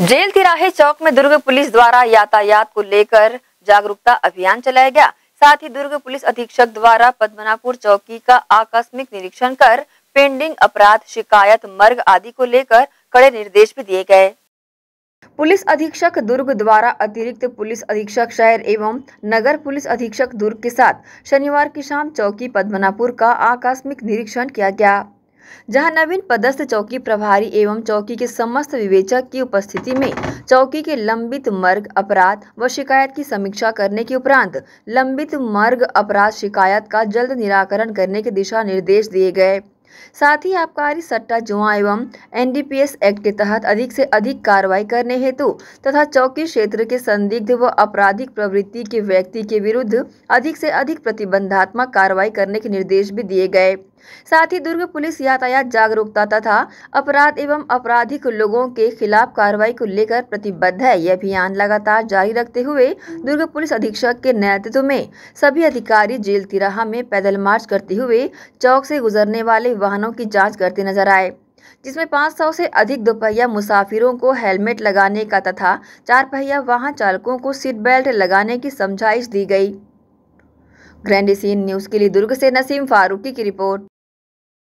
jail तिराहे चौक में दुर्ग police द्वारा यातायात को लेकर जागरूकता अभियान चलाया गया साथ ही दुर्ग पुलिस अधीक्षक द्वारा पद्मनापुर चौकी का आकस्मिक निरीक्षण कर पेंडिंग अपराध शिकायत मर्ग आदि को लेकर कड़े निर्देश भी दिए गए पुलिस अधीक्षक दुर्ग द्वारा अतिरिक्त पुलिस अधीक्षक शहर एवं नगर पुलिस अधीक्षक दुर्ग के साथ शनिवार की शाम चौकी पद्मनापुर का आकस्मिक निरीक्षण किया गया जहां नवीन पदस्थ चौकी प्रभारी एवं चौकी के समस्त विवेचक की उपस्थिति में चौकी के लंबित मर्ग अपराध व शिकायत की समीक्षा करने के उपरांत लंबित मर्ग अपराध शिकायत का जल्द निराकरण करने के दिशा निर्देश दिए गए साथ ही आबकारी सट्टा जुआ एवं एनडीपीएस एक्ट के तहत अधिक से अधिक कार्रवाई करने हेतु तथा चौकी क्षेत्र के संदिग्ध व आपराधिक प्रवृत्ति के व्यक्ति के विरुद्ध अधिक से अधिक प्रतिबंधात्मक कार्रवाई करने के निर्देश भी दिए गए साथ ही दुर्ग पुलिस यातायात जागरूकता तथा अपराध एवं आपराधिक लोगों के खिलाफ कार्रवाई को लेकर प्रतिबद्ध है यह अभियान लगातार जारी रखते हुए दुर्ग पुलिस अधीक्षक के नेतृत्व में सभी अधिकारी जेल तिराहा में पैदल मार्च करते हुए चौक से गुजरने वाले वाहनों की जाँच करते नजर आए जिसमें 500 से अधिक दोपहिया मुसाफिरों को हेलमेट लगाने का तथा चार पहिया वाहन चालकों को सीट बेल्ट लगाने की समझाइश दी गई ग्रैंड न्यूज़ के लिए दुर्ग से नसीम फारूकी की रिपोर्ट